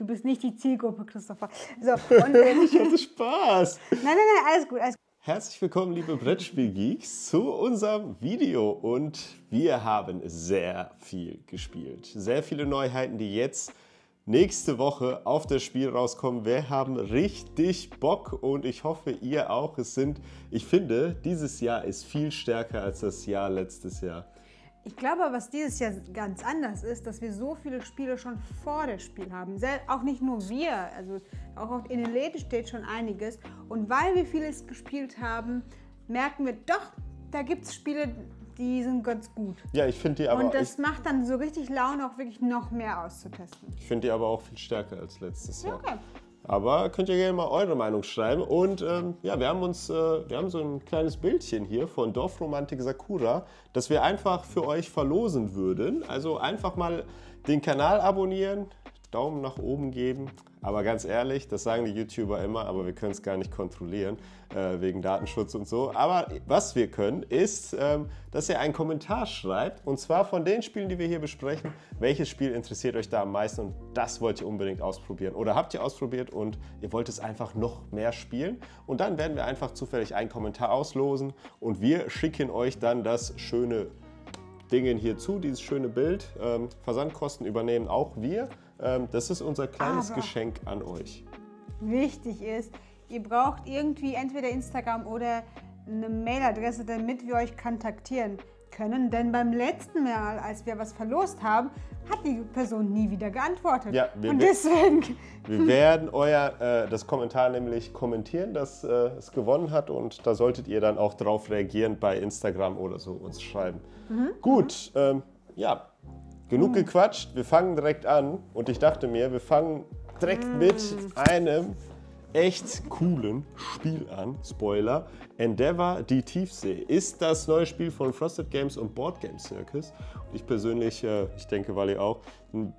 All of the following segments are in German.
Du bist nicht die Zielgruppe, Christopher. So, und, ich hatte Spaß. Nein, nein, nein, alles gut, alles gut. Herzlich willkommen, liebe Brettspielgeeks, zu unserem Video. Und wir haben sehr viel gespielt. Sehr viele Neuheiten, die jetzt nächste Woche auf das Spiel rauskommen. Wir haben richtig Bock und ich hoffe, ihr auch. Es sind, ich finde, dieses Jahr ist viel stärker als das Jahr letztes Jahr. Ich glaube, was dieses Jahr ganz anders ist, dass wir so viele Spiele schon vor dem Spiel haben. Sel auch nicht nur wir, also auch in den Läden steht schon einiges. Und weil wir vieles gespielt haben, merken wir doch, da gibt es Spiele, die sind ganz gut. Ja, ich finde die aber. Und das macht dann so richtig Laune, auch wirklich noch mehr auszutesten. Ich finde die aber auch viel stärker als letztes Jahr. Okay. Aber könnt ihr gerne mal eure Meinung schreiben. Und ähm, ja, wir haben uns, äh, wir haben so ein kleines Bildchen hier von Dorfromantik Sakura, das wir einfach für euch verlosen würden. Also einfach mal den Kanal abonnieren, Daumen nach oben geben aber ganz ehrlich, das sagen die YouTuber immer, aber wir können es gar nicht kontrollieren, äh, wegen Datenschutz und so. Aber was wir können, ist, ähm, dass ihr einen Kommentar schreibt, und zwar von den Spielen, die wir hier besprechen. Welches Spiel interessiert euch da am meisten und das wollt ihr unbedingt ausprobieren? Oder habt ihr ausprobiert und ihr wollt es einfach noch mehr spielen? Und dann werden wir einfach zufällig einen Kommentar auslosen und wir schicken euch dann das schöne Ding hierzu, dieses schöne Bild. Ähm, Versandkosten übernehmen auch wir. Ähm, das ist unser kleines Aber Geschenk an euch. Wichtig ist, ihr braucht irgendwie entweder Instagram oder eine Mailadresse, damit wir euch kontaktieren können. Denn beim letzten Mal, als wir was verlost haben, hat die Person nie wieder geantwortet. Ja, wir, Und deswegen. Wir werden euer äh, das Kommentar nämlich kommentieren, dass äh, es gewonnen hat. Und da solltet ihr dann auch drauf reagieren bei Instagram oder so uns schreiben. Mhm. Gut, ähm, ja, Genug mm. gequatscht, wir fangen direkt an. Und ich dachte mir, wir fangen direkt mm. mit einem echt coolen Spiel an. Spoiler. Endeavor, die Tiefsee, ist das neue Spiel von Frosted Games und Board Game Circus. Und ich persönlich, äh, ich denke Wally auch,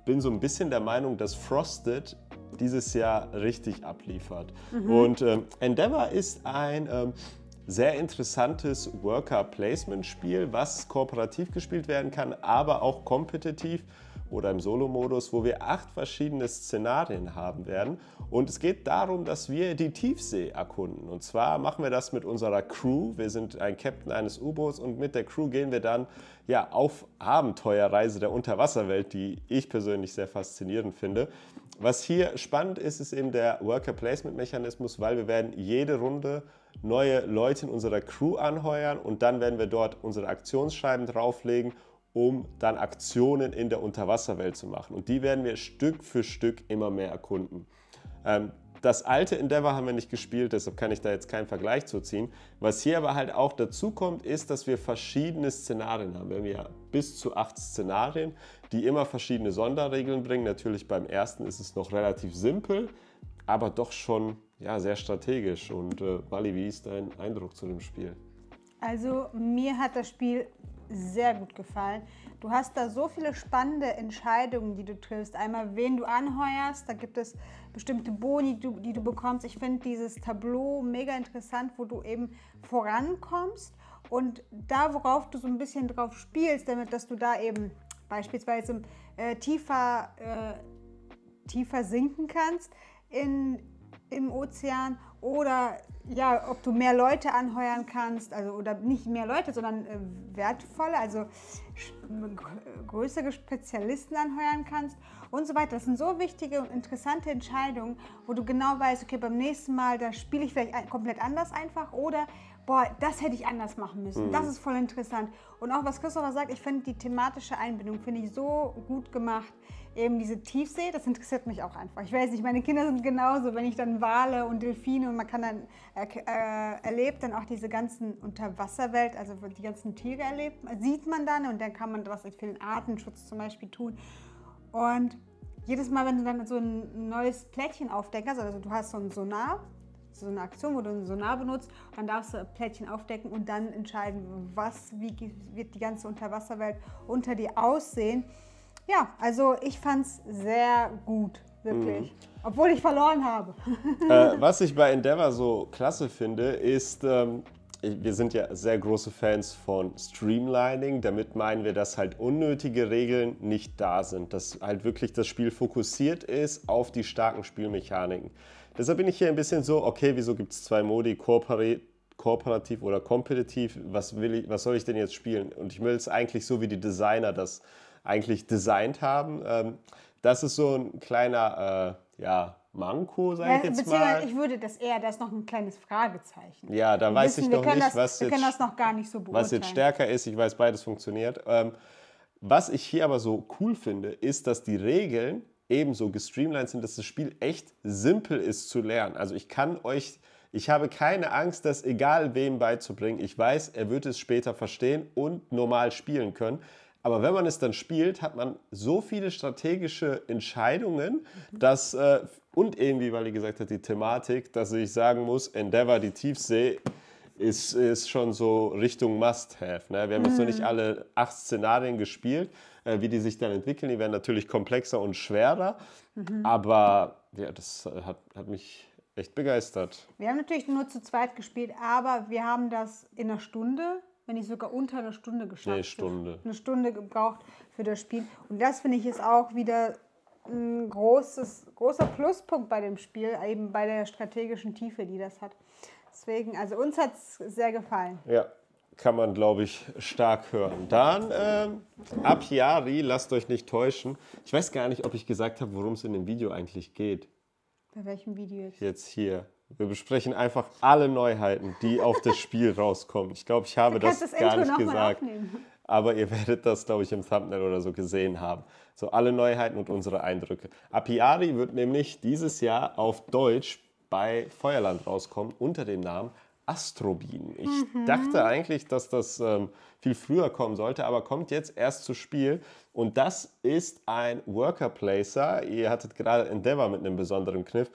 bin so ein bisschen der Meinung, dass Frosted dieses Jahr richtig abliefert. Mhm. Und ähm, Endeavour ist ein... Ähm, sehr interessantes Worker-Placement-Spiel, was kooperativ gespielt werden kann, aber auch kompetitiv oder im Solo-Modus, wo wir acht verschiedene Szenarien haben werden. Und es geht darum, dass wir die Tiefsee erkunden. Und zwar machen wir das mit unserer Crew. Wir sind ein Captain eines U-Boots und mit der Crew gehen wir dann ja, auf Abenteuerreise der Unterwasserwelt, die ich persönlich sehr faszinierend finde. Was hier spannend ist, ist eben der Worker-Placement-Mechanismus, weil wir werden jede Runde neue Leute in unserer Crew anheuern und dann werden wir dort unsere Aktionsscheiben drauflegen, um dann Aktionen in der Unterwasserwelt zu machen. Und die werden wir Stück für Stück immer mehr erkunden. Ähm, das alte Endeavor haben wir nicht gespielt, deshalb kann ich da jetzt keinen Vergleich zu ziehen. Was hier aber halt auch dazu kommt, ist, dass wir verschiedene Szenarien haben. Wir haben ja bis zu acht Szenarien, die immer verschiedene Sonderregeln bringen. Natürlich beim ersten ist es noch relativ simpel, aber doch schon ja, sehr strategisch. Und äh, Mali, wie ist dein Eindruck zu dem Spiel? Also mir hat das Spiel sehr gut gefallen. Du hast da so viele spannende Entscheidungen, die du triffst. Einmal, wen du anheuerst, da gibt es bestimmte Boni, die du, die du bekommst. Ich finde dieses Tableau mega interessant, wo du eben vorankommst und da, worauf du so ein bisschen drauf spielst, damit, dass du da eben beispielsweise äh, tiefer, äh, tiefer sinken kannst in, im Ozean oder ja, ob du mehr Leute anheuern kannst, also oder nicht mehr Leute, sondern äh, wertvolle, also äh, größere Spezialisten anheuern kannst und so weiter. Das sind so wichtige und interessante Entscheidungen, wo du genau weißt, okay, beim nächsten Mal, da spiele ich vielleicht komplett anders einfach oder boah, das hätte ich anders machen müssen. Mhm. Das ist voll interessant. Und auch was Christopher sagt, ich finde die thematische Einbindung finde ich so gut gemacht eben diese Tiefsee, das interessiert mich auch einfach. Ich weiß nicht, meine Kinder sind genauso, wenn ich dann Wale und Delfine und man kann dann äh, erlebt dann auch diese ganzen Unterwasserwelt, also die ganzen Tiere erlebt, sieht man dann und dann kann man was für den Artenschutz zum Beispiel tun. Und jedes Mal, wenn du dann so ein neues Plättchen aufdeckst, also du hast so ein Sonar, so eine Aktion, wo du ein Sonar benutzt, dann darfst du Plättchen aufdecken und dann entscheiden, was, wie wird die ganze Unterwasserwelt unter dir aussehen ja, also ich fand es sehr gut, wirklich. Mhm. Obwohl ich verloren habe. Äh, was ich bei Endeavor so klasse finde, ist, ähm, wir sind ja sehr große Fans von Streamlining. Damit meinen wir, dass halt unnötige Regeln nicht da sind. Dass halt wirklich das Spiel fokussiert ist auf die starken Spielmechaniken. Deshalb bin ich hier ein bisschen so, okay, wieso gibt es zwei Modi, Kooperativ? oder kompetitiv, was, will ich, was soll ich denn jetzt spielen? Und ich will es eigentlich so, wie die Designer das eigentlich designt haben. Ähm, das ist so ein kleiner, äh, ja, Manko, sage ja, ich jetzt mal. Ich würde das eher, da ist noch ein kleines Fragezeichen. Ja, da wir weiß wissen, ich noch nicht, das, was jetzt, so was jetzt stärker ist. Ich weiß, beides funktioniert. Ähm, was ich hier aber so cool finde, ist, dass die Regeln ebenso gestreamlined sind, dass das Spiel echt simpel ist zu lernen. Also ich kann euch, ich habe keine Angst, das egal wem beizubringen. Ich weiß, er wird es später verstehen und normal spielen können. Aber wenn man es dann spielt, hat man so viele strategische Entscheidungen, mhm. dass, äh, und irgendwie, weil ihr gesagt habt, die Thematik, dass ich sagen muss, Endeavor, die Tiefsee, ist, ist schon so Richtung Must-Have. Ne? Wir haben jetzt noch nicht mhm. alle acht Szenarien gespielt, äh, wie die sich dann entwickeln. Die werden natürlich komplexer und schwerer, mhm. aber ja, das hat, hat mich echt begeistert. Wir haben natürlich nur zu zweit gespielt, aber wir haben das in einer Stunde wenn ich sogar unter einer Stunde geschafft. Nee, Stunde. Eine Stunde gebraucht für das Spiel. Und das finde ich ist auch wieder ein großes, großer Pluspunkt bei dem Spiel, eben bei der strategischen Tiefe, die das hat. Deswegen, also uns hat es sehr gefallen. Ja, kann man, glaube ich, stark hören. Dann äh, Apiari, lasst euch nicht täuschen. Ich weiß gar nicht, ob ich gesagt habe, worum es in dem Video eigentlich geht. Bei welchem Video Jetzt hier. Wir besprechen einfach alle Neuheiten, die auf das Spiel rauskommen. Ich glaube, ich habe das, das gar Intro nicht gesagt. Aber ihr werdet das, glaube ich, im Thumbnail oder so gesehen haben. So alle Neuheiten und unsere Eindrücke. Apiari wird nämlich dieses Jahr auf Deutsch bei Feuerland rauskommen unter dem Namen Astrobin. Ich mhm. dachte eigentlich, dass das ähm, viel früher kommen sollte, aber kommt jetzt erst zu Spiel. Und das ist ein Worker Placer. Ihr hattet gerade Endeavor mit einem besonderen Kniff.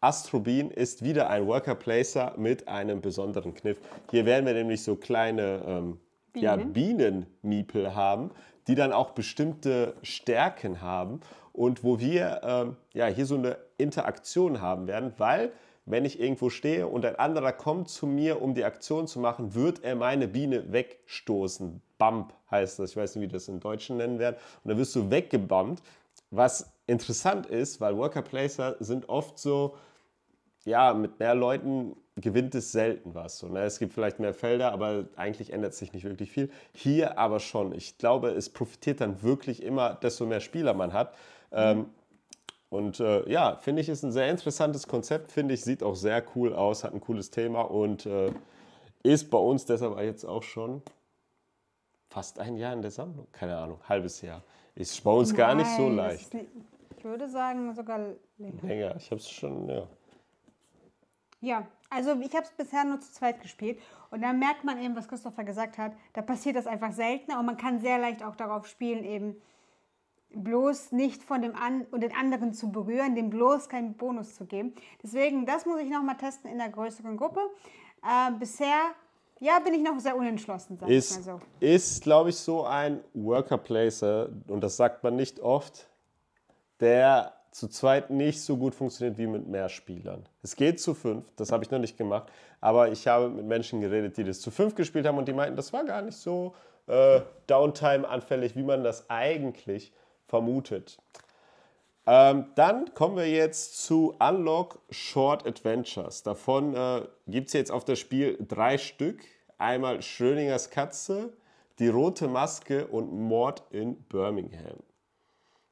Astrobin ist wieder ein Worker Placer mit einem besonderen Kniff. Hier werden wir nämlich so kleine ähm, Bienen. Ja, Bienenmiepel haben, die dann auch bestimmte Stärken haben und wo wir ähm, ja, hier so eine Interaktion haben werden, weil wenn ich irgendwo stehe und ein anderer kommt zu mir, um die Aktion zu machen, wird er meine Biene wegstoßen. Bump heißt das. Ich weiß nicht, wie das im Deutschen nennen werden. Und dann wirst du weggebumpt, was interessant ist, weil Worker Placer sind oft so ja, mit mehr Leuten gewinnt es selten was. So, ne? Es gibt vielleicht mehr Felder, aber eigentlich ändert sich nicht wirklich viel. Hier aber schon. Ich glaube, es profitiert dann wirklich immer, desto mehr Spieler man hat. Mhm. Ähm, und äh, ja, finde ich, ist ein sehr interessantes Konzept. Finde ich, sieht auch sehr cool aus, hat ein cooles Thema und äh, ist bei uns deshalb jetzt auch schon fast ein Jahr in der Sammlung. Keine Ahnung, halbes Jahr. Ist bei uns Nein, gar nicht so leicht. Ist, ich würde sagen, sogar länger. Länger, ich habe es schon, ja. Ja, also ich habe es bisher nur zu zweit gespielt und da merkt man eben, was Christopher gesagt hat, da passiert das einfach seltener und man kann sehr leicht auch darauf spielen, eben bloß nicht von dem An und den anderen zu berühren, dem bloß keinen Bonus zu geben. Deswegen, das muss ich nochmal testen in der größeren Gruppe. Äh, bisher, ja, bin ich noch sehr unentschlossen, sag ist, ich mal so. Ist, glaube ich, so ein Worker-Placer, und das sagt man nicht oft, der zu zweit nicht so gut funktioniert wie mit mehr Spielern. Es geht zu fünf, das habe ich noch nicht gemacht, aber ich habe mit Menschen geredet, die das zu fünf gespielt haben und die meinten, das war gar nicht so äh, Downtime-anfällig, wie man das eigentlich vermutet. Ähm, dann kommen wir jetzt zu Unlock Short Adventures. Davon äh, gibt es jetzt auf das Spiel drei Stück. Einmal Schrödingers Katze, die rote Maske und Mord in Birmingham.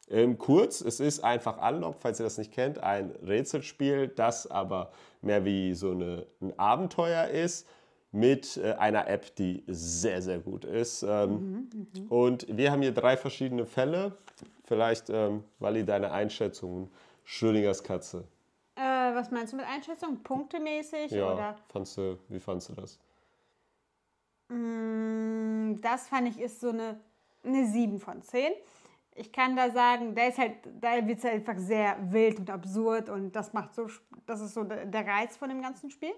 Ähm, kurz, es ist einfach Unlock, falls ihr das nicht kennt, ein Rätselspiel, das aber mehr wie so eine, ein Abenteuer ist mit äh, einer App, die sehr, sehr gut ist. Ähm, mhm, mhm. und wir haben hier drei verschiedene Fälle. Vielleicht, ähm, Wally, deine Einschätzungen. Schrödingers Katze. Äh, was meinst du mit Einschätzung? Punktemäßig? Ja, oder? Fandst du, wie fandst du das? Mm, das fand ich ist so eine, eine 7 von 10 ich kann da sagen, da ist halt, da wird es halt einfach sehr wild und absurd und das macht so, das ist so der Reiz von dem ganzen Spiel.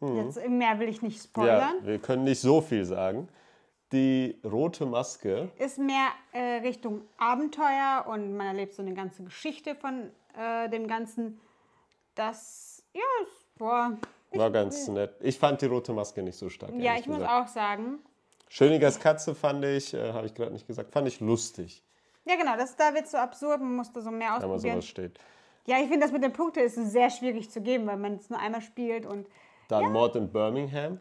Mhm. Jetzt äh, mehr will ich nicht spoilern. Ja, wir können nicht so viel sagen. Die rote Maske ist mehr äh, Richtung Abenteuer und man erlebt so eine ganze Geschichte von äh, dem Ganzen. Das, ja, boah, war ganz nett. Ich fand die rote Maske nicht so stark. Ja, ich gesagt. muss auch sagen. Schönigers Katze fand ich, äh, habe ich gerade nicht gesagt, fand ich lustig. Ja, genau, das, da wird es so absurd, man muss da so mehr ausprobieren. Aber sowas steht. Ja, ich finde, das mit den Punkten ist sehr schwierig zu geben, weil man es nur einmal spielt und. Dann ja. Mord in Birmingham?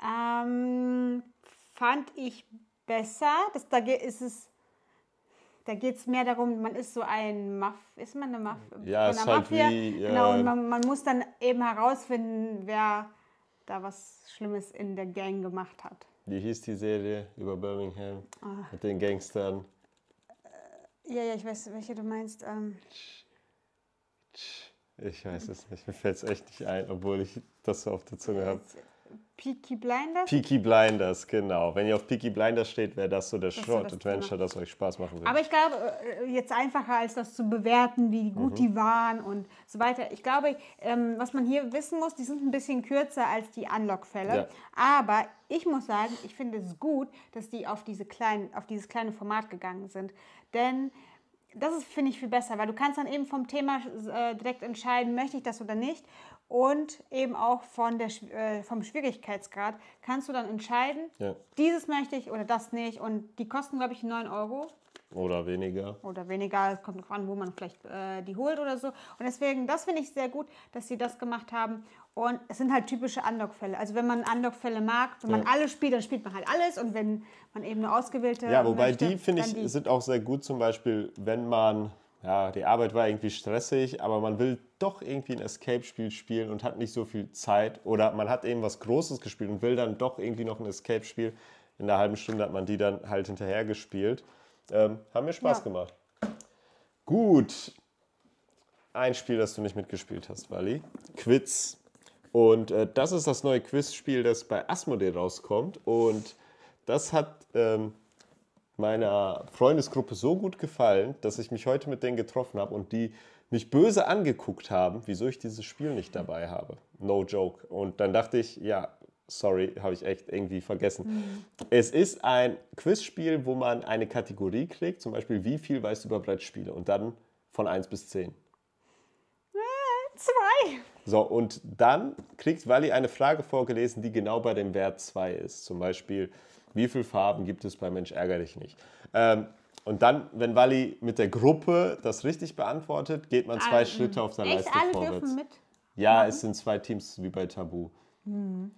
Ähm, fand ich besser. Das, da ist es. Da geht es mehr darum, man ist so ein Muff, ist man eine Muff? Ja, ist halt Mafia? Wie, ja. Genau, und äh, man, man muss dann eben herausfinden, wer da was Schlimmes in der Gang gemacht hat. Wie hieß die Serie über Birmingham? Oh. Mit den Gangstern. Ja, ja, ich weiß, welche du meinst. Ähm ich weiß es nicht, mir fällt es echt nicht ein, obwohl ich das so auf der Zunge habe. Peaky Blinders? Peaky Blinders, genau. Wenn ihr auf Peaky Blinders steht, wäre das so der Short-Adventure, das, das euch Spaß machen würde. Aber ich glaube, äh, jetzt einfacher als das zu bewerten, wie gut mhm. die waren und so weiter. Ich glaube, ähm, was man hier wissen muss, die sind ein bisschen kürzer als die Unlock-Fälle. Ja. Aber ich muss sagen, ich finde es gut, dass die auf, diese kleinen, auf dieses kleine Format gegangen sind. Denn das finde ich, viel besser, weil du kannst dann eben vom Thema äh, direkt entscheiden, möchte ich das oder nicht und eben auch von der, äh, vom Schwierigkeitsgrad kannst du dann entscheiden, ja. dieses möchte ich oder das nicht. Und die kosten, glaube ich, 9 Euro. Oder weniger. Oder weniger, es kommt drauf an, wo man vielleicht äh, die holt oder so. Und deswegen, das finde ich sehr gut, dass sie das gemacht haben. Und es sind halt typische Unlock-Fälle. Also wenn man Unlock-Fälle mag, wenn ja. man alle spielt, dann spielt man halt alles. Und wenn man eben eine ausgewählte. Ja, wobei möchte, die, finde ich, die. sind auch sehr gut, zum Beispiel, wenn man ja, die Arbeit war irgendwie stressig, aber man will doch irgendwie ein Escape-Spiel spielen und hat nicht so viel Zeit. Oder man hat eben was Großes gespielt und will dann doch irgendwie noch ein Escape-Spiel. In einer halben Stunde hat man die dann halt hinterher gespielt. Ähm, haben mir Spaß ja. gemacht. Gut. Ein Spiel, das du nicht mitgespielt hast, Wally. Quiz. Und äh, das ist das neue Quiz-Spiel, das bei Asmodee rauskommt. Und das hat ähm, meiner Freundesgruppe so gut gefallen, dass ich mich heute mit denen getroffen habe und die mich böse angeguckt haben, wieso ich dieses Spiel nicht dabei habe. No joke. Und dann dachte ich, ja, sorry, habe ich echt irgendwie vergessen. Mhm. Es ist ein Quizspiel, wo man eine Kategorie kriegt, zum Beispiel, wie viel weißt du über Brettspiele? Und dann von 1 bis 10. Äh, zwei. So, und dann kriegt Wally eine Frage vorgelesen, die genau bei dem Wert 2 ist. Zum Beispiel, wie viele Farben gibt es bei Mensch ärger dich nicht? Ähm, und dann, wenn Wally mit der Gruppe das richtig beantwortet, geht man zwei ah, Schritte auf der echt? Leiste Alle vorwärts. Dürfen mit? Ja, es sind zwei Teams wie bei Tabu. Mhm.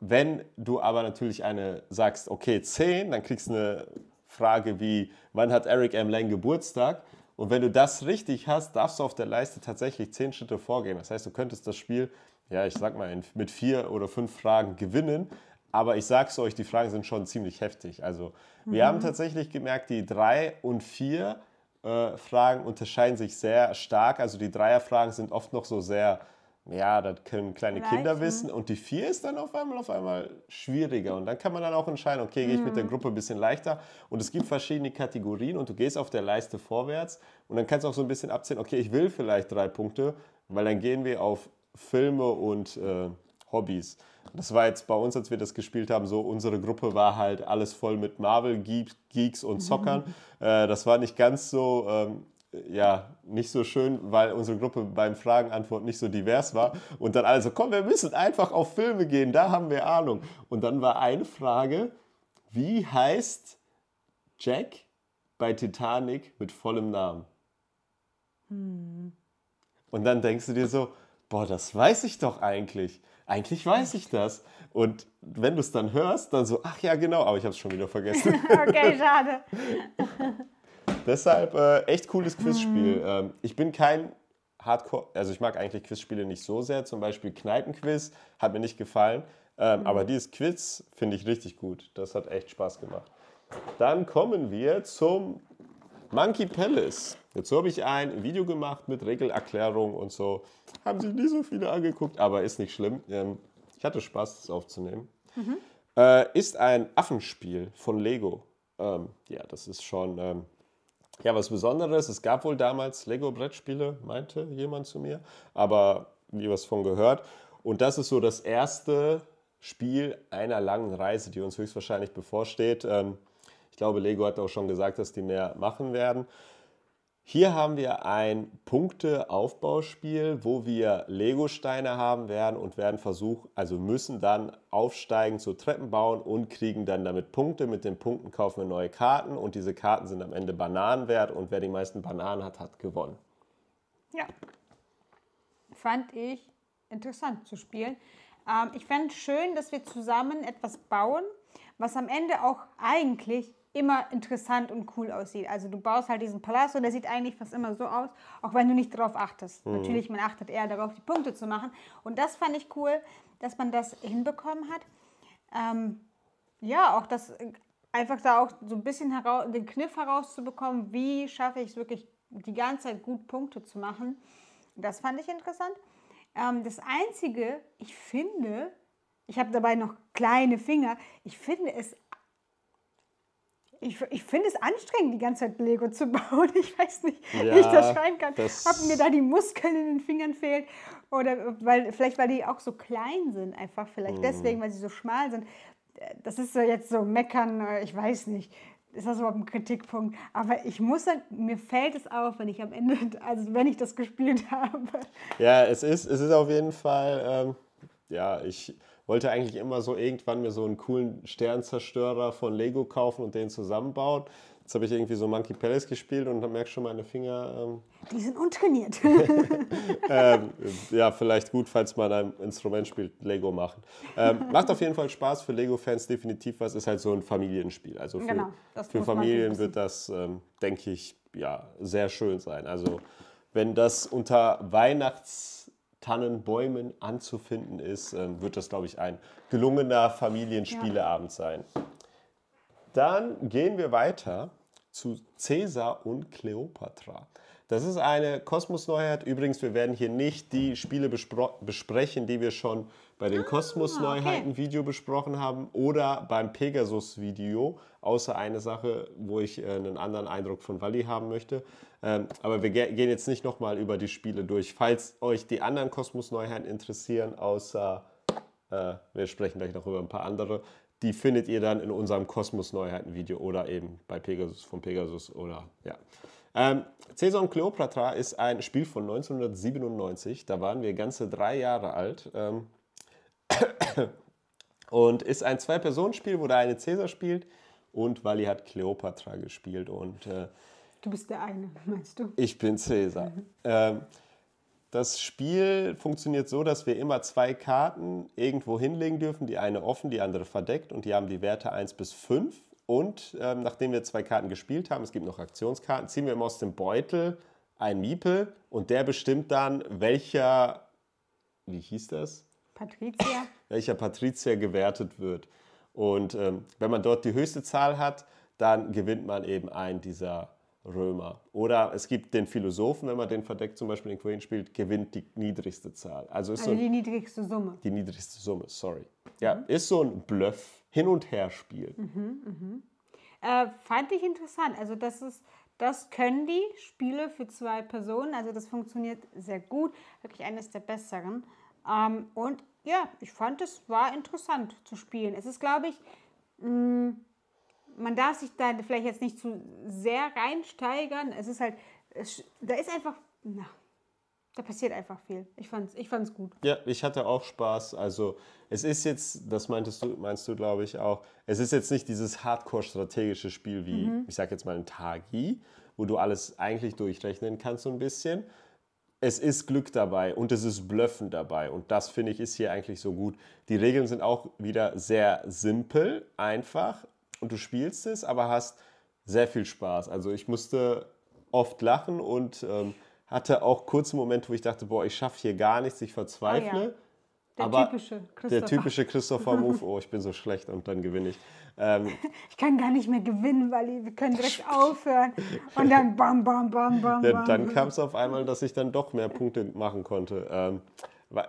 Wenn du aber natürlich eine sagst, okay, 10, dann kriegst du eine Frage wie, wann hat Eric M. Lang Geburtstag? Und wenn du das richtig hast, darfst du auf der Leiste tatsächlich zehn Schritte vorgehen. Das heißt, du könntest das Spiel, ja, ich sag mal, mit vier oder fünf Fragen gewinnen, aber ich sag's euch, die Fragen sind schon ziemlich heftig. Also, wir mhm. haben tatsächlich gemerkt, die drei und vier äh, Fragen unterscheiden sich sehr stark. Also, die Dreierfragen sind oft noch so sehr, ja, das können kleine Gleich, Kinder wissen. Und die vier ist dann auf einmal, auf einmal schwieriger. Und dann kann man dann auch entscheiden, okay, gehe ich mit der mhm. Gruppe ein bisschen leichter. Und es gibt verschiedene Kategorien und du gehst auf der Leiste vorwärts. Und dann kannst du auch so ein bisschen abzählen, okay, ich will vielleicht drei Punkte, weil dann gehen wir auf Filme und. Äh, Hobbys. Das war jetzt bei uns, als wir das gespielt haben, so unsere Gruppe war halt alles voll mit Marvel, Geeks und Zockern. Mhm. Äh, das war nicht ganz so, ähm, ja, nicht so schön, weil unsere Gruppe beim Fragen-Antwort nicht so divers war. Und dann also, komm, wir müssen einfach auf Filme gehen, da haben wir Ahnung. Und dann war eine Frage, wie heißt Jack bei Titanic mit vollem Namen? Mhm. Und dann denkst du dir so, boah, das weiß ich doch eigentlich eigentlich weiß ich das. Und wenn du es dann hörst, dann so, ach ja, genau, aber ich habe es schon wieder vergessen. okay, schade. Deshalb äh, echt cooles Quizspiel. Mhm. Ähm, ich bin kein Hardcore, also ich mag eigentlich Quizspiele nicht so sehr. Zum Beispiel Kneipenquiz hat mir nicht gefallen. Ähm, mhm. Aber dieses Quiz finde ich richtig gut. Das hat echt Spaß gemacht. Dann kommen wir zum Monkey Palace. Jetzt habe ich ein Video gemacht mit Regelerklärung und so. Haben sich nicht so viele angeguckt, aber ist nicht schlimm. Ähm, ich hatte Spaß, das aufzunehmen. Mhm. Äh, ist ein Affenspiel von Lego. Ähm, ja, das ist schon ähm, ja, was Besonderes. Es gab wohl damals Lego-Brettspiele, meinte jemand zu mir, aber nie was von gehört. Und das ist so das erste Spiel einer langen Reise, die uns höchstwahrscheinlich bevorsteht. Ähm, ich glaube, Lego hat auch schon gesagt, dass die mehr machen werden. Hier haben wir ein Punkteaufbauspiel, wo wir Lego-Steine haben werden und werden versuchen, also müssen dann aufsteigen, zu Treppen bauen und kriegen dann damit Punkte. Mit den Punkten kaufen wir neue Karten und diese Karten sind am Ende Bananen wert und wer die meisten Bananen hat, hat gewonnen. Ja, fand ich interessant zu spielen. Ähm, ich fände es schön, dass wir zusammen etwas bauen, was am Ende auch eigentlich immer interessant und cool aussieht. Also du baust halt diesen Palast und der sieht eigentlich fast immer so aus, auch wenn du nicht darauf achtest. Mhm. Natürlich, man achtet eher darauf, die Punkte zu machen. Und das fand ich cool, dass man das hinbekommen hat. Ähm, ja, auch das einfach da auch so ein bisschen heraus, den Kniff herauszubekommen, wie schaffe ich es wirklich die ganze Zeit gut Punkte zu machen. Das fand ich interessant. Ähm, das Einzige, ich finde, ich habe dabei noch kleine Finger, ich finde es ich, ich finde es anstrengend, die ganze Zeit Lego zu bauen. Ich weiß nicht, ja, wie ich das schreiben kann. Das Ob mir da die Muskeln in den Fingern fehlt. Oder weil, vielleicht, weil die auch so klein sind, einfach vielleicht. Mhm. Deswegen, weil sie so schmal sind. Das ist so jetzt so meckern, äh, ich weiß nicht ist das überhaupt ein Kritikpunkt? Aber ich muss sagen, mir fällt es auf, wenn ich am Ende, also wenn ich das gespielt habe. Ja, es ist, es ist auf jeden Fall, ähm, ja, ich, wollte eigentlich immer so irgendwann mir so einen coolen Sternzerstörer von Lego kaufen und den zusammenbauen. Jetzt habe ich irgendwie so Monkey Palace gespielt und dann merke schon meine Finger. Ähm, die sind untrainiert. ähm, ja, vielleicht gut, falls man ein Instrument spielt, Lego machen. Ähm, macht auf jeden Fall Spaß für Lego-Fans definitiv was. Ist halt so ein Familienspiel. Also für, genau, für Familien wird das, ähm, denke ich, ja, sehr schön sein. Also wenn das unter Weihnachts Tannenbäumen anzufinden ist, ähm, wird das, glaube ich, ein gelungener Familienspieleabend ja. sein. Dann gehen wir weiter zu Cäsar und Kleopatra. Das ist eine Kosmos-Neuheit. Übrigens, wir werden hier nicht die Spiele besprechen, die wir schon bei den ah, Kosmos-Neuheiten-Video okay. besprochen haben oder beim Pegasus-Video, außer eine Sache, wo ich äh, einen anderen Eindruck von Wally haben möchte. Ähm, aber wir gehen jetzt nicht nochmal über die Spiele durch. Falls euch die anderen Kosmos-Neuheiten interessieren, außer äh, wir sprechen gleich noch über ein paar andere, die findet ihr dann in unserem Kosmos-Neuheiten-Video oder eben bei Pegasus von Pegasus oder ja. Ähm, Caesar und Cleopatra ist ein Spiel von 1997. Da waren wir ganze drei Jahre alt. Ähm und ist ein Zwei-Personen-Spiel, wo der eine Cäsar spielt und Wally hat Cleopatra gespielt. Und, äh, du bist der eine, meinst du? Ich bin Cäsar. Mhm. Ähm, das Spiel funktioniert so, dass wir immer zwei Karten irgendwo hinlegen dürfen, die eine offen, die andere verdeckt und die haben die Werte 1 bis 5. Und ähm, nachdem wir zwei Karten gespielt haben, es gibt noch Aktionskarten, ziehen wir immer aus dem Beutel einen Miepel und der bestimmt dann, welcher, wie hieß das? Patrizier. Welcher Patrizier gewertet wird. Und ähm, wenn man dort die höchste Zahl hat, dann gewinnt man eben einen dieser Römer. Oder es gibt den Philosophen, wenn man den verdeckt zum Beispiel in Queen spielt, gewinnt die niedrigste Zahl. Also, ist also so ein, die niedrigste Summe. Die niedrigste Summe, sorry. Ja, mhm. ist so ein Bluff hin und her spielt. Mhm, mh. äh, fand ich interessant. Also das ist, das können die Spiele für zwei Personen. Also das funktioniert sehr gut. Wirklich eines der besseren. Ähm, und ja, ich fand es war interessant zu spielen. Es ist, glaube ich, mh, mm, man darf sich da vielleicht jetzt nicht zu sehr reinsteigern. Es ist halt, es, da ist einfach, na, da passiert einfach viel. Ich fand's, ich fand's gut. Ja, ich hatte auch Spaß. Also es ist jetzt, das meintest du, meinst du, glaube ich, auch, es ist jetzt nicht dieses hardcore-strategische Spiel wie, mhm. ich sag jetzt mal ein Tagi, wo du alles eigentlich durchrechnen kannst so ein bisschen. Es ist Glück dabei und es ist Blöffen dabei. Und das finde ich ist hier eigentlich so gut. Die Regeln sind auch wieder sehr simpel, einfach. Und du spielst es, aber hast sehr viel Spaß. Also ich musste oft lachen und ähm, hatte auch kurze Momente, wo ich dachte, boah, ich schaffe hier gar nichts, ich verzweifle. Oh ja. Der aber typische Christopher. Der typische Christopher-Move, oh, ich bin so schlecht und dann gewinne ich. Ähm, ich kann gar nicht mehr gewinnen, weil wir können direkt aufhören. Und dann bam, bam, bam, bam. Ja, dann kam es auf einmal, dass ich dann doch mehr Punkte machen konnte. Ähm,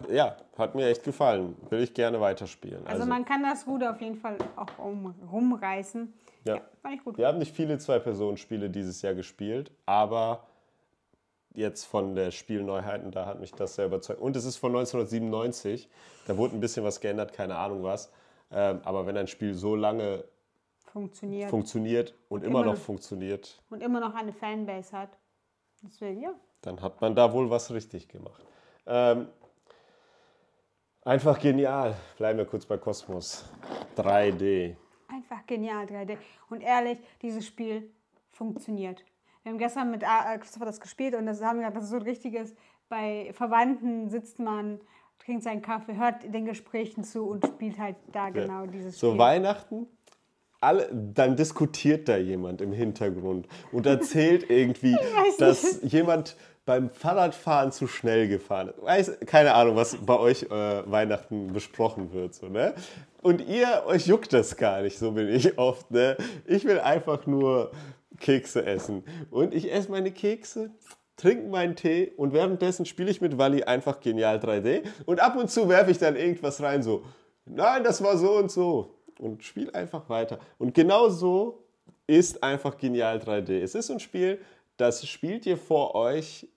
ja, hat mir echt gefallen. Will ich gerne weiterspielen. Also, also man kann das Ruder auf jeden Fall auch um, rumreißen. Ja. ja, fand ich gut. Wir haben nicht viele Zwei-Personen-Spiele dieses Jahr gespielt, aber jetzt von der Spielneuheiten, da hat mich das sehr überzeugt. Und es ist von 1997, da wurde ein bisschen was geändert, keine Ahnung was. Ähm, aber wenn ein Spiel so lange funktioniert, funktioniert und, und immer, noch funktioniert. Und immer noch eine Fanbase hat. Deswegen, ja. Dann hat man da wohl was richtig gemacht. Ähm, einfach genial. Bleiben wir kurz bei Kosmos. 3D. Einfach genial, 3D. Und ehrlich, dieses Spiel funktioniert. Wir haben gestern mit äh, Christopher das gespielt und das haben wir das ist so ein richtiges, bei Verwandten sitzt man, trinkt seinen Kaffee, hört den Gesprächen zu und spielt halt da genau ja. dieses Spiel. So Weihnachten, alle, dann diskutiert da jemand im Hintergrund und erzählt irgendwie, dass jemand beim Fahrradfahren zu schnell gefahren ist. Weiß, keine Ahnung, was bei euch äh, Weihnachten besprochen wird. So, ne? Und ihr, euch juckt das gar nicht, so bin ich oft. Ne? Ich will einfach nur Kekse essen. Und ich esse meine Kekse, trinke meinen Tee und währenddessen spiele ich mit Wally einfach genial 3D. Und ab und zu werfe ich dann irgendwas rein, so, nein, das war so und so. Und spiele einfach weiter. Und genau so ist einfach genial 3D. Es ist ein Spiel, das spielt ihr vor euch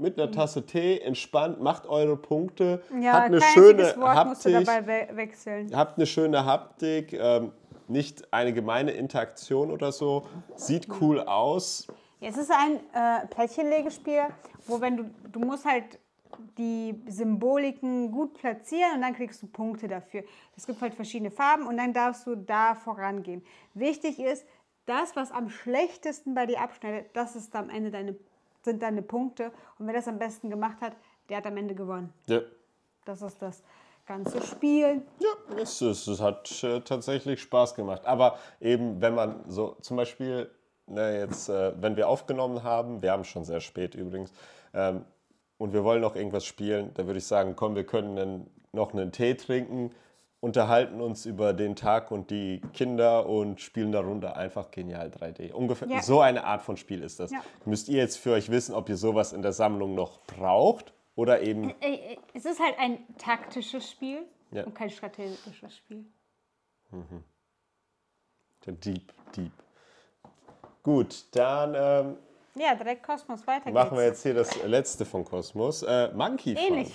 mit einer Tasse Tee, entspannt, macht eure Punkte, ja, habt eine schöne Haptik, musst du dabei we habt eine schöne Haptik, ähm, nicht eine gemeine Interaktion oder so. Sieht cool aus. Es ist ein äh, Plättchenlegespiel, wo wenn du, du musst halt die Symboliken gut platzieren und dann kriegst du Punkte dafür. Es gibt halt verschiedene Farben und dann darfst du da vorangehen. Wichtig ist, das, was am schlechtesten bei dir abschneidet, das ist am Ende deine, sind deine Punkte. Und wer das am besten gemacht hat, der hat am Ende gewonnen. Ja. Das ist das ganze Spiel. Ja, es, es, es hat äh, tatsächlich Spaß gemacht. Aber eben, wenn man so zum Beispiel, na, ne, jetzt, äh, wenn wir aufgenommen haben, wir haben schon sehr spät übrigens, ähm, und wir wollen noch irgendwas spielen, da würde ich sagen, komm, wir können einen, noch einen Tee trinken, unterhalten uns über den Tag und die Kinder und spielen darunter einfach genial 3D. Ungefähr ja. so eine Art von Spiel ist das. Ja. Müsst ihr jetzt für euch wissen, ob ihr sowas in der Sammlung noch braucht oder eben. Äh, äh, es ist halt ein taktisches Spiel ja. und kein strategisches Spiel. Mhm. Der Deep, Deep. Gut, dann. Ähm, ja, direkt Kosmos weiter. Machen wir jetzt hier das letzte von Kosmos. Äh, Monkey Ähnlich.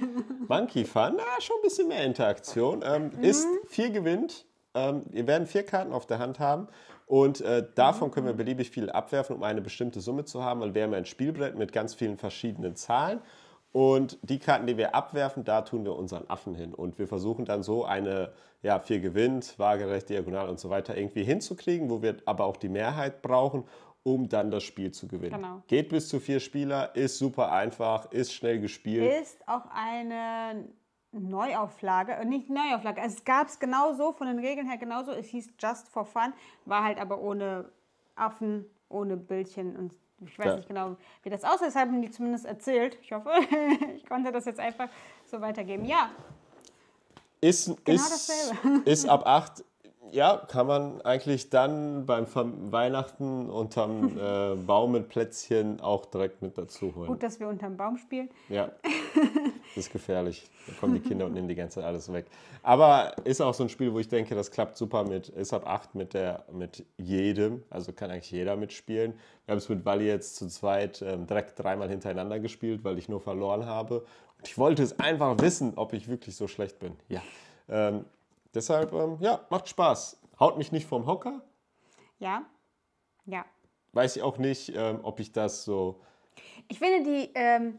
Monkey Fun, na, schon ein bisschen mehr Interaktion. Ähm, mhm. Ist vier gewinnt. Ähm, wir werden vier Karten auf der Hand haben und äh, davon können wir mhm. beliebig viel abwerfen, um eine bestimmte Summe zu haben. Und wir haben ein Spielbrett mit ganz vielen verschiedenen Zahlen. Und die Karten, die wir abwerfen, da tun wir unseren Affen hin. Und wir versuchen dann so eine, ja, vier gewinnt, waagerecht, diagonal und so weiter irgendwie hinzukriegen, wo wir aber auch die Mehrheit brauchen, um dann das Spiel zu gewinnen. Genau. Geht bis zu vier Spieler, ist super einfach, ist schnell gespielt. Ist auch eine Neuauflage, äh, nicht Neuauflage, es gab es genauso, von den Regeln her genauso, es hieß Just for Fun, war halt aber ohne Affen, ohne Bildchen und ich weiß ja. nicht genau, wie das aussieht, deshalb haben die zumindest erzählt. Ich hoffe, ich konnte das jetzt einfach so weitergeben. Ja. Ist, genau ist, dasselbe. ist ab 8 ja, kann man eigentlich dann beim Weihnachten unterm äh, Baum mit Plätzchen auch direkt mit dazu holen. Gut, dass wir unterm Baum spielen. Ja, das ist gefährlich. Da kommen die Kinder und nehmen die ganze Zeit alles weg. Aber ist auch so ein Spiel, wo ich denke, das klappt super mit, ist ab 8 mit, mit jedem. Also kann eigentlich jeder mitspielen. Wir haben es mit Wally jetzt zu zweit ähm, direkt dreimal hintereinander gespielt, weil ich nur verloren habe. Und ich wollte es einfach wissen, ob ich wirklich so schlecht bin. Ja. Ähm, Deshalb, ähm, ja, macht Spaß. Haut mich nicht vom Hocker. Ja, ja. Weiß ich auch nicht, ähm, ob ich das so. Ich finde die, ähm,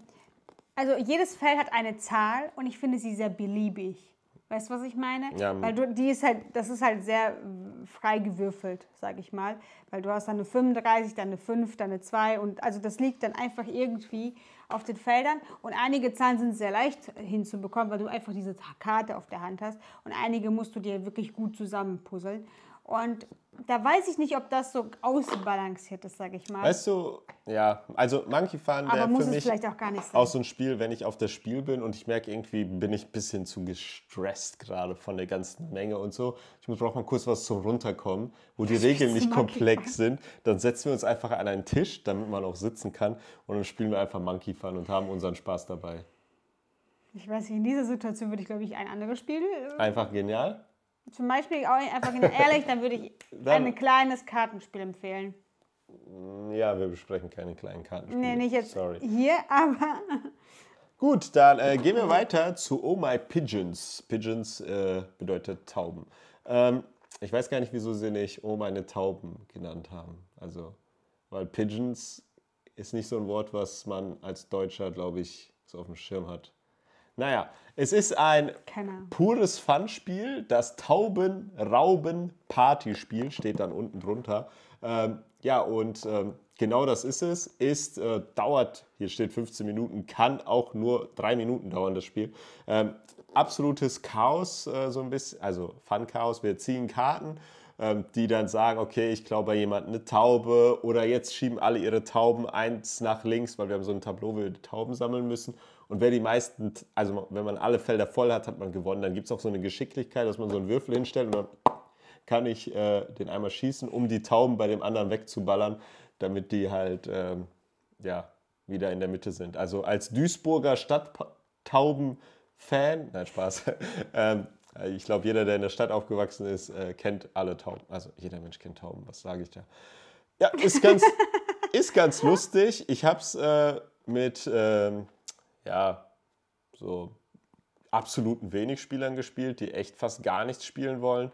also jedes Feld hat eine Zahl und ich finde sie sehr beliebig. Weißt du, was ich meine? Ja. Weil du, die ist halt, das ist halt sehr äh, frei gewürfelt, sage ich mal. Weil du hast dann eine 35, dann eine 5, dann eine 2 und also das liegt dann einfach irgendwie auf den Feldern und einige Zahlen sind sehr leicht hinzubekommen, weil du einfach diese Karte auf der Hand hast und einige musst du dir wirklich gut zusammenpuzzeln. Und da weiß ich nicht, ob das so ausbalanciert ist, sage ich mal. Weißt du, ja, also Monkey Fahren wäre für mich auch, auch, so ein Spiel, wenn ich auf das Spiel bin und ich merke, irgendwie bin ich ein bisschen zu gestresst gerade von der ganzen Menge und so. Ich muss brauche mal kurz was zum Runterkommen, wo die Regeln nicht komplex sind. Dann setzen wir uns einfach an einen Tisch, damit man auch sitzen kann und dann spielen wir einfach Monkey Fahren und haben unseren Spaß dabei. Ich weiß nicht, in dieser Situation würde ich, glaube ich, ein anderes Spiel. Äh, einfach genial. Zum Beispiel auch einfach ehrlich, dann würde ich dann, ein kleines Kartenspiel empfehlen. Mm, ja, wir besprechen keine kleinen Kartenspiele. Nee, nicht jetzt Sorry. hier, aber. Gut, dann äh, gehen wir weiter zu Oh My Pigeons. Pigeons äh, bedeutet Tauben. Ähm, ich weiß gar nicht, wieso sie nicht Oh meine Tauben genannt haben. Also, weil Pigeons ist nicht so ein Wort, was man als Deutscher, glaube ich, so auf dem Schirm hat. Naja, es ist ein pures Fun-Spiel. Das Tauben-Rauben-Partyspiel steht dann unten drunter. Ähm, ja, und ähm, genau das ist es. Ist, äh, dauert, hier steht 15 Minuten, kann auch nur 3 Minuten dauern, das Spiel. Ähm, absolutes Chaos, äh, so ein bisschen, also Fun-Chaos. Wir ziehen Karten ähm, die dann sagen, okay, ich glaube bei jemandem eine Taube oder jetzt schieben alle ihre Tauben eins nach links, weil wir haben so ein Tableau, wo wir die Tauben sammeln müssen. Und wer die meisten, also wenn man alle Felder voll hat, hat man gewonnen. Dann gibt es auch so eine Geschicklichkeit, dass man so einen Würfel hinstellt und dann kann ich äh, den einmal schießen, um die Tauben bei dem anderen wegzuballern, damit die halt ähm, ja, wieder in der Mitte sind. Also als Duisburger Stadttauben-Fan, nein, Spaß, ähm, äh, ich glaube, jeder, der in der Stadt aufgewachsen ist, äh, kennt alle Tauben. Also jeder Mensch kennt Tauben, was sage ich da? Ja, ist ganz, ist ganz lustig. Ich habe es äh, mit, ähm, ja, so absoluten wenig Spielern gespielt, die echt fast gar nichts spielen wollen.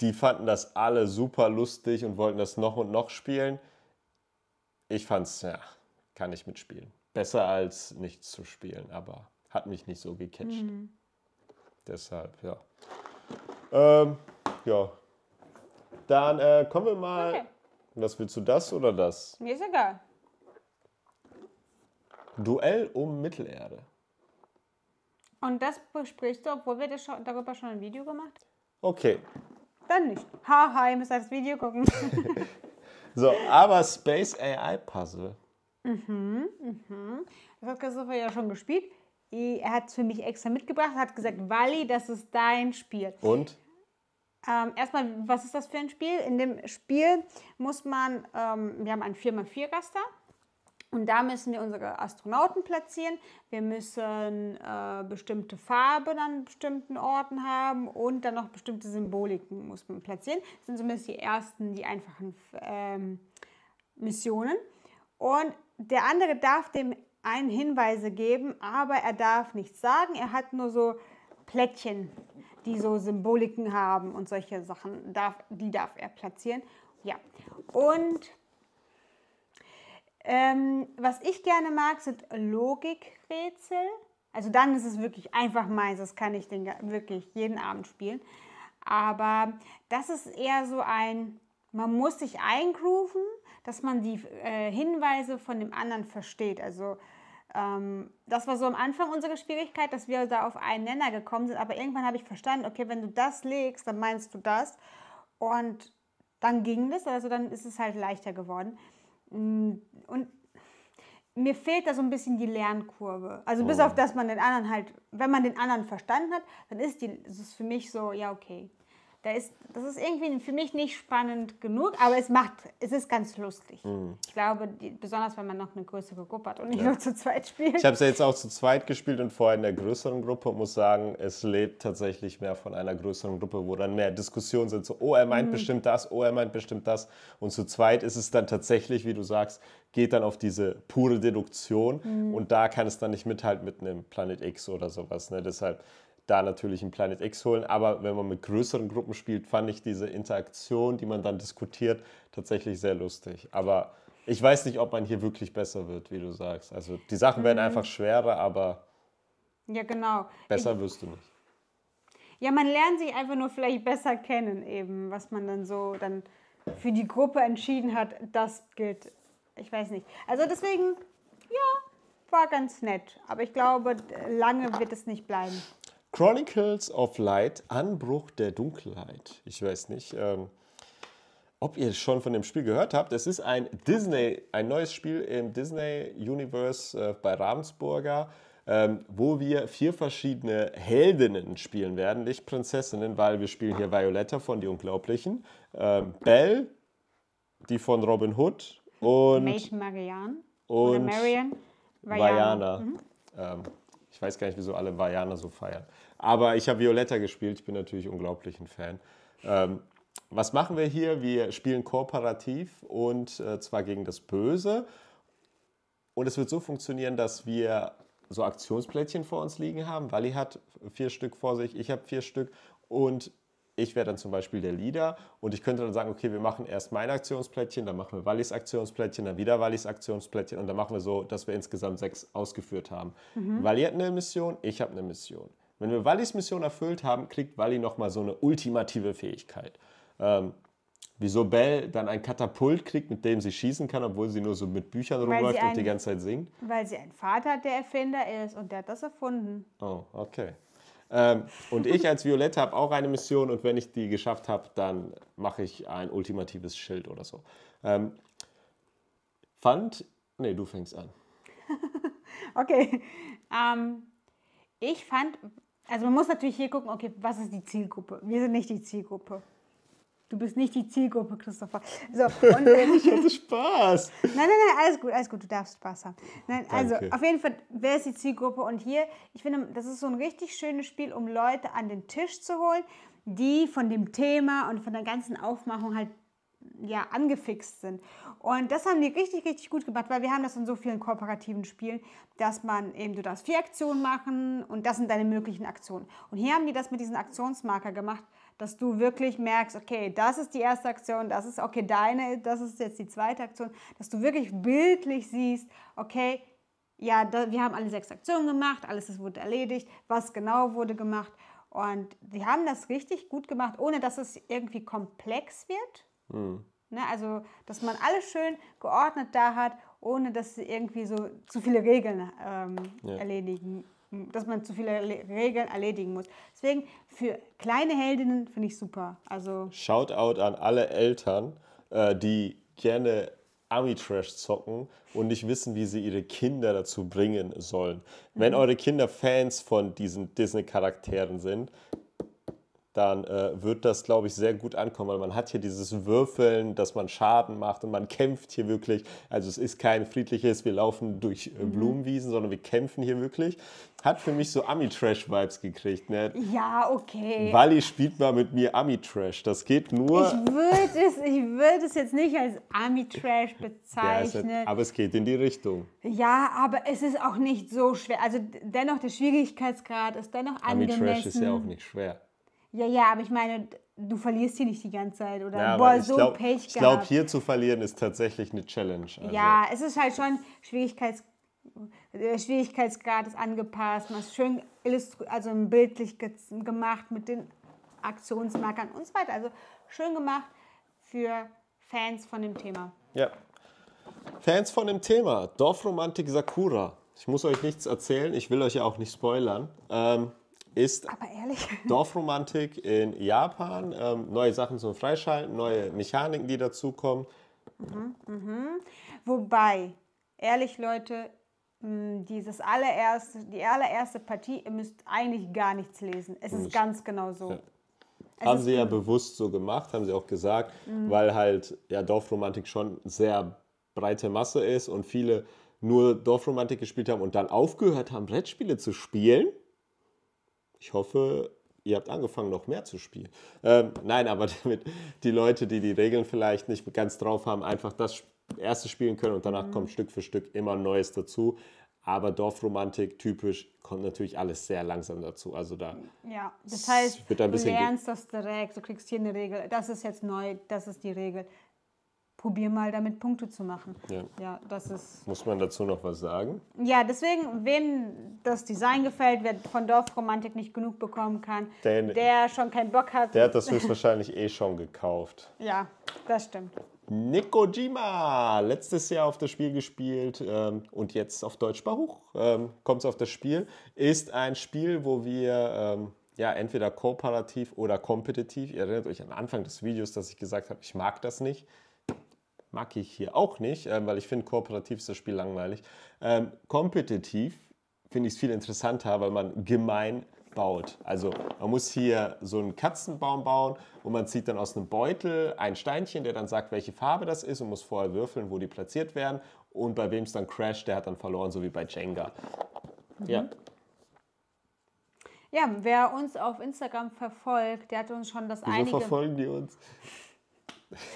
Die fanden das alle super lustig und wollten das noch und noch spielen. Ich fand es, ja, kann ich mitspielen. Besser als nichts zu spielen, aber hat mich nicht so gecatcht. Mhm. Deshalb, ja. Ähm, ja. Dann äh, kommen wir mal. Okay. Was willst du, das oder das? Mir ist egal. Duell um Mittelerde. Und das besprichst du, obwohl wir das schon, darüber schon ein Video gemacht haben? Okay. Dann nicht. Haha, ha, ihr müsst das Video gucken. so, aber Space AI Puzzle. Mhm, mhm. Das hat Christopher ja schon gespielt er hat es für mich extra mitgebracht, hat gesagt, Wally, das ist dein Spiel. Und? Ähm, erstmal, was ist das für ein Spiel? In dem Spiel muss man, ähm, wir haben einen 4x4-Raster und da müssen wir unsere Astronauten platzieren. Wir müssen äh, bestimmte Farben an bestimmten Orten haben und dann noch bestimmte Symboliken muss man platzieren. Das sind zumindest die ersten, die einfachen ähm, Missionen. Und der andere darf dem ein Hinweise geben, aber er darf nichts sagen. Er hat nur so Plättchen, die so Symboliken haben und solche Sachen. Darf, die darf er platzieren. Ja. Und ähm, was ich gerne mag, sind Logikrätsel. Also dann ist es wirklich einfach meins. Das kann ich den, wirklich jeden Abend spielen. Aber das ist eher so ein, man muss sich eingrooven, dass man die äh, Hinweise von dem anderen versteht. Also ähm, das war so am Anfang unsere Schwierigkeit, dass wir da auf einen Nenner gekommen sind. Aber irgendwann habe ich verstanden, okay, wenn du das legst, dann meinst du das. Und dann ging das, also dann ist es halt leichter geworden. Mm, und mir fehlt da so ein bisschen die Lernkurve. Also oh. bis auf, dass man den anderen halt, wenn man den anderen verstanden hat, dann ist, die, ist es für mich so, ja, okay da ist, das ist irgendwie für mich nicht spannend genug, aber es macht, es ist ganz lustig. Mhm. Ich glaube, die, besonders wenn man noch eine größere Gruppe hat und nicht ja. nur zu zweit spielt. Ich habe es ja jetzt auch zu zweit gespielt und vorher in der größeren Gruppe und muss sagen, es lebt tatsächlich mehr von einer größeren Gruppe, wo dann mehr Diskussionen sind. So, oh, er meint mhm. bestimmt das, oh, er meint bestimmt das. Und zu zweit ist es dann tatsächlich, wie du sagst, geht dann auf diese pure Deduktion mhm. und da kann es dann nicht mithalten mit einem Planet X oder sowas. Ne? Deshalb da natürlich ein Planet X holen. Aber wenn man mit größeren Gruppen spielt, fand ich diese Interaktion, die man dann diskutiert, tatsächlich sehr lustig. Aber ich weiß nicht, ob man hier wirklich besser wird, wie du sagst. Also die Sachen werden mhm. einfach schwerer, aber ja, genau. besser ich, wirst du nicht. Ja, man lernt sich einfach nur vielleicht besser kennen, eben, was man dann so dann für die Gruppe entschieden hat, das gilt. Ich weiß nicht. Also deswegen, ja, war ganz nett. Aber ich glaube, lange wird es nicht bleiben. Chronicles of Light, Anbruch der Dunkelheit. Ich weiß nicht, ähm, ob ihr schon von dem Spiel gehört habt. Es ist ein Disney, ein neues Spiel im Disney Universe äh, bei Ravensburger, ähm, wo wir vier verschiedene Heldinnen spielen werden, nicht Prinzessinnen, weil wir spielen hier Violetta von Die Unglaublichen, ähm, Belle, die von Robin Hood und Mädchen Marianne und Marian, Vajana. Mhm. Ähm, ich weiß gar nicht, wieso alle Vajana so feiern. Aber ich habe Violetta gespielt, ich bin natürlich unglaublich ein Fan. Ähm, was machen wir hier? Wir spielen kooperativ und äh, zwar gegen das Böse. Und es wird so funktionieren, dass wir so Aktionsplättchen vor uns liegen haben. Wally hat vier Stück vor sich, ich habe vier Stück und ich wäre dann zum Beispiel der Leader und ich könnte dann sagen, okay, wir machen erst mein Aktionsplättchen, dann machen wir Wallis Aktionsplättchen, dann wieder Wallis Aktionsplättchen und dann machen wir so, dass wir insgesamt sechs ausgeführt haben. Mhm. Wally hat eine Mission, ich habe eine Mission. Wenn wir Wallis Mission erfüllt haben, kriegt Wally nochmal so eine ultimative Fähigkeit. Ähm, wieso Bell dann ein Katapult kriegt, mit dem sie schießen kann, obwohl sie nur so mit Büchern weil rumläuft und die ganze Zeit singt? Weil sie ein Vater hat, der Erfinder ist und der hat das erfunden. Oh, okay. Ähm, und ich als Violette habe auch eine Mission und wenn ich die geschafft habe, dann mache ich ein ultimatives Schild oder so. Ähm, fand. Nee, du fängst an. okay. Ähm, ich fand also man muss natürlich hier gucken, okay, was ist die Zielgruppe? Wir sind nicht die Zielgruppe. Du bist nicht die Zielgruppe, Christopher. So, und äh, ich hatte Spaß. Nein, nein, nein, alles gut, alles gut, du darfst Spaß haben. Nein, also auf jeden Fall, wer ist die Zielgruppe? Und hier, ich finde, das ist so ein richtig schönes Spiel, um Leute an den Tisch zu holen, die von dem Thema und von der ganzen Aufmachung halt ja, angefixt sind. Und das haben die richtig, richtig gut gemacht, weil wir haben das in so vielen kooperativen Spielen, dass man eben, du darfst vier Aktionen machen und das sind deine möglichen Aktionen. Und hier haben die das mit diesen Aktionsmarker gemacht, dass du wirklich merkst, okay, das ist die erste Aktion, das ist, okay, deine, das ist jetzt die zweite Aktion, dass du wirklich bildlich siehst, okay, ja, da, wir haben alle sechs Aktionen gemacht, alles ist, wurde erledigt, was genau wurde gemacht. Und die haben das richtig gut gemacht, ohne dass es irgendwie komplex wird, Mhm. Ne, also, dass man alles schön geordnet da hat, ohne dass irgendwie so zu viele Regeln ähm, ja. erledigen, dass man zu viele Le Regeln erledigen muss. Deswegen für kleine Heldinnen finde ich super. Also Shoutout an alle Eltern, äh, die gerne Army Trash zocken und nicht wissen, wie sie ihre Kinder dazu bringen sollen. Wenn mhm. eure Kinder Fans von diesen Disney-Charakteren sind, dann äh, wird das, glaube ich, sehr gut ankommen, weil man hat hier dieses Würfeln, dass man Schaden macht und man kämpft hier wirklich. Also es ist kein friedliches, wir laufen durch äh, mhm. Blumenwiesen, sondern wir kämpfen hier wirklich. Hat für mich so Ami-Trash-Vibes gekriegt, ne? Ja, okay. Wally spielt mal mit mir Ami-Trash. Das geht nur. Ich würde es, würd es jetzt nicht als Ami-Trash bezeichnen. ja, es hat, aber es geht in die Richtung. Ja, aber es ist auch nicht so schwer. Also dennoch, der Schwierigkeitsgrad ist dennoch angemessen. Ami-Trash ist ja auch nicht schwer. Ja, ja, aber ich meine, du verlierst hier nicht die ganze Zeit, oder? Ja, Boah, so glaub, Pech gehabt. Ich glaube, hier zu verlieren ist tatsächlich eine Challenge. Also. Ja, es ist halt schon Schwierigkeits der äh, Schwierigkeitsgrad ist angepasst, man ist schön also bildlich ge gemacht mit den Aktionsmarkern und so weiter. Also schön gemacht für Fans von dem Thema. Ja. Fans von dem Thema, Dorfromantik Sakura. Ich muss euch nichts erzählen, ich will euch ja auch nicht spoilern. Ähm, ist Dorfromantik in Japan. Ähm, neue Sachen zum Freischalten, neue Mechaniken, die dazukommen. Mhm, mhm. Wobei, ehrlich Leute, dieses allererste, die allererste Partie, ihr müsst eigentlich gar nichts lesen. Es ist ganz genau so. Ja. Haben sie ja bewusst so gemacht, haben sie auch gesagt, mhm. weil halt ja Dorfromantik schon sehr breite Masse ist und viele nur Dorfromantik gespielt haben und dann aufgehört haben, Brettspiele zu spielen ich hoffe, ihr habt angefangen, noch mehr zu spielen. Ähm, nein, aber damit die Leute, die die Regeln vielleicht nicht ganz drauf haben, einfach das erste spielen können und danach mhm. kommt Stück für Stück immer Neues dazu. Aber Dorfromantik typisch kommt natürlich alles sehr langsam dazu. Also da ja, das heißt, du lernst das direkt, du kriegst hier eine Regel, das ist jetzt neu, das ist die Regel probier mal damit Punkte zu machen. Ja. ja. das ist Muss man dazu noch was sagen? Ja, deswegen, wem das Design gefällt, wer von Dorfromantik nicht genug bekommen kann, der, ne- der schon keinen Bock hat. Der hat das höchstwahrscheinlich eh schon gekauft. Ja, das stimmt. Nikojima, letztes Jahr auf das Spiel gespielt ähm, und jetzt auf Deutsch Baruch ähm, kommt es auf das Spiel, ist ein Spiel, wo wir... Ähm, ja, entweder kooperativ oder kompetitiv. Ihr erinnert euch am Anfang des Videos, dass ich gesagt habe, ich mag das nicht mag ich hier auch nicht, ähm, weil ich finde, kooperativ ist das Spiel langweilig. Ähm, kompetitiv finde ich es viel interessanter, weil man gemein baut. Also man muss hier so einen Katzenbaum bauen und man zieht dann aus einem Beutel ein Steinchen, der dann sagt, welche Farbe das ist und muss vorher würfeln, wo die platziert werden. Und bei wem es dann crasht, der hat dann verloren, so wie bei Jenga. Mhm. Ja. Ja, wer uns auf Instagram verfolgt, der hat uns schon das Wieso einige... verfolgen die uns?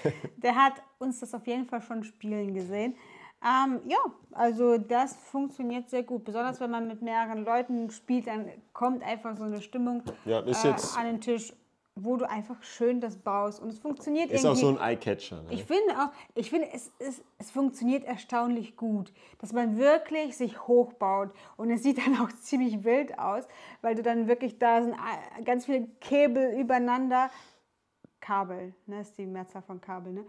der hat uns das auf jeden Fall schon spielen gesehen. Ähm, ja, also das funktioniert sehr gut. Besonders wenn man mit mehreren Leuten spielt, dann kommt einfach so eine Stimmung ja, äh, an den Tisch, wo du einfach schön das baust. Und es funktioniert ist irgendwie. Ist auch so ein Eyecatcher. Ne? Ich finde auch, ich finde, es, es, es funktioniert erstaunlich gut, dass man wirklich sich hochbaut. Und es sieht dann auch ziemlich wild aus, weil du dann wirklich da sind äh, ganz viele Käbel übereinander Kabel, ne, ist die Mehrzahl von Kabel, ne?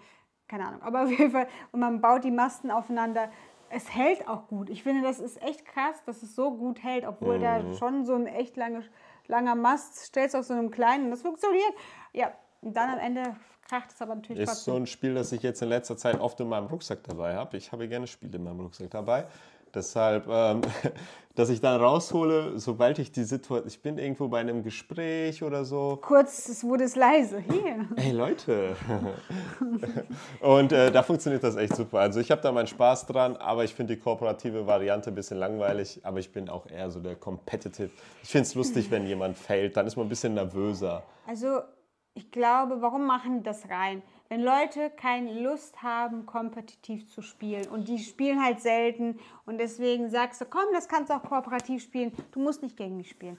keine Ahnung, aber auf jeden Fall, und man baut die Masten aufeinander. Es hält auch gut. Ich finde, das ist echt krass, dass es so gut hält, obwohl mhm. da schon so ein echt lange, langer Mast stellst auf so einem kleinen, das funktioniert. Ja, und dann am Ende kracht es aber natürlich Ist trotzdem. so ein Spiel, das ich jetzt in letzter Zeit oft in meinem Rucksack dabei habe. Ich habe gerne Spiele in meinem Rucksack dabei. Deshalb, ähm, dass ich dann raushole, sobald ich die Situation, ich bin irgendwo bei einem Gespräch oder so. Kurz, es wurde es leise. Hier. Hey Leute. und äh, da funktioniert das echt super. Also ich habe da meinen Spaß dran, aber ich finde die kooperative Variante ein bisschen langweilig. Aber ich bin auch eher so der Competitive. Ich finde es lustig, wenn jemand fällt, dann ist man ein bisschen nervöser. Also ich glaube, warum machen das rein? wenn Leute keine Lust haben, kompetitiv zu spielen und die spielen halt selten und deswegen sagst du, komm, das kannst du auch kooperativ spielen, du musst nicht gegen mich spielen.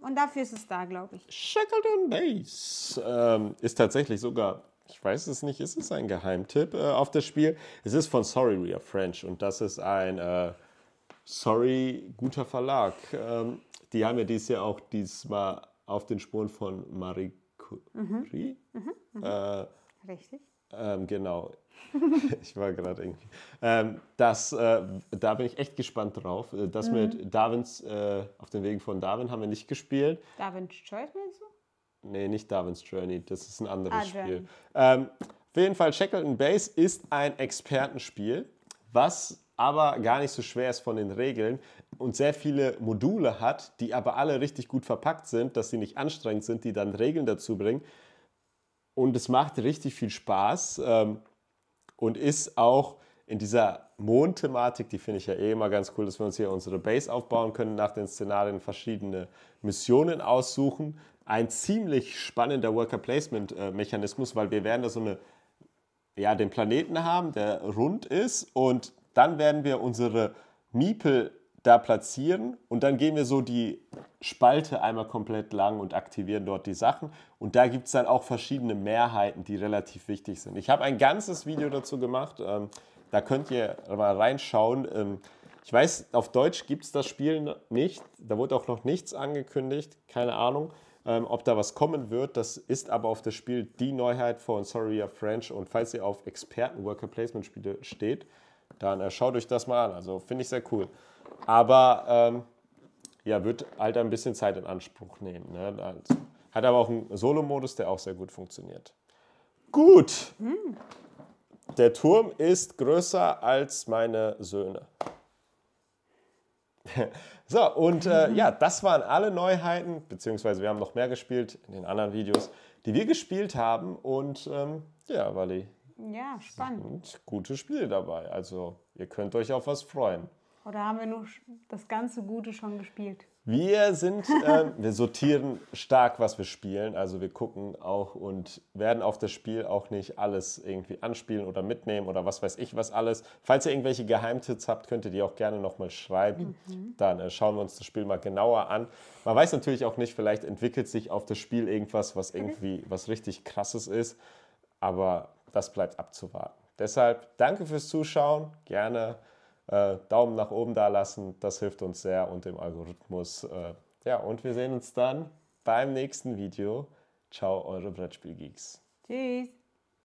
Und dafür ist es da, glaube ich. Shackleton Base ähm, ist tatsächlich sogar, ich weiß es nicht, ist es ein Geheimtipp äh, auf das Spiel? Es ist von Sorry We Are French und das ist ein, äh, sorry, guter Verlag. Ähm, die haben ja dieses Jahr auch diesmal auf den Spuren von Marie Curie. Mhm. Mhm. Mhm. Äh, Richtig. Ähm, genau. ich war gerade irgendwie. Ähm, das, äh, da bin ich echt gespannt drauf. Äh, das mhm. mit Darwins, äh, auf den Wegen von Darwin haben wir nicht gespielt. Darwin's Choice meinst du? Nee, nicht Darwin's Journey. Das ist ein anderes ah, Spiel. Ähm, auf jeden Fall, Shackleton Base ist ein Expertenspiel, was aber gar nicht so schwer ist von den Regeln und sehr viele Module hat, die aber alle richtig gut verpackt sind, dass sie nicht anstrengend sind, die dann Regeln dazu bringen, und es macht richtig viel Spaß ähm, und ist auch in dieser Mondthematik, die finde ich ja eh immer ganz cool, dass wir uns hier unsere Base aufbauen können, nach den Szenarien verschiedene Missionen aussuchen. Ein ziemlich spannender Worker Placement Mechanismus, weil wir werden da so eine, ja, den Planeten haben, der rund ist und dann werden wir unsere Miepel da platzieren und dann gehen wir so die Spalte einmal komplett lang und aktivieren dort die Sachen. Und da gibt es dann auch verschiedene Mehrheiten, die relativ wichtig sind. Ich habe ein ganzes Video dazu gemacht, ähm, da könnt ihr mal reinschauen. Ähm, ich weiß, auf Deutsch gibt es das Spiel nicht, da wurde auch noch nichts angekündigt, keine Ahnung. Ähm, ob da was kommen wird. Das ist aber auf das Spiel die Neuheit von Sorry You're French. Und falls ihr auf Experten Worker Placement Spiele steht, dann äh, schaut euch das mal an. Also finde ich sehr cool. Aber ähm, ja, wird halt ein bisschen Zeit in Anspruch nehmen. Ne? Also, hat aber auch einen Solo-Modus, der auch sehr gut funktioniert. Gut. Hm. Der Turm ist größer als meine Söhne. so, und äh, ja, das waren alle Neuheiten, beziehungsweise wir haben noch mehr gespielt in den anderen Videos, die wir gespielt haben. Und ähm, ja, Wally. Ja, spannend. Gute Spiele dabei. Also, ihr könnt euch auf was freuen. Oder haben wir nur das ganze Gute schon gespielt? Wir sind, äh, wir sortieren stark, was wir spielen. Also wir gucken auch und werden auf das Spiel auch nicht alles irgendwie anspielen oder mitnehmen oder was weiß ich was alles. Falls ihr irgendwelche Geheimtipps habt, könnt ihr die auch gerne nochmal schreiben. Mhm. Dann äh, schauen wir uns das Spiel mal genauer an. Man weiß natürlich auch nicht, vielleicht entwickelt sich auf das Spiel irgendwas, was mhm. irgendwie was richtig krasses ist. Aber das bleibt abzuwarten. Deshalb danke fürs Zuschauen. Gerne äh, Daumen nach oben da lassen. Das hilft uns sehr und dem Algorithmus. Äh, ja, und wir sehen uns dann beim nächsten Video. Ciao, eure Brettspielgeeks. Tschüss.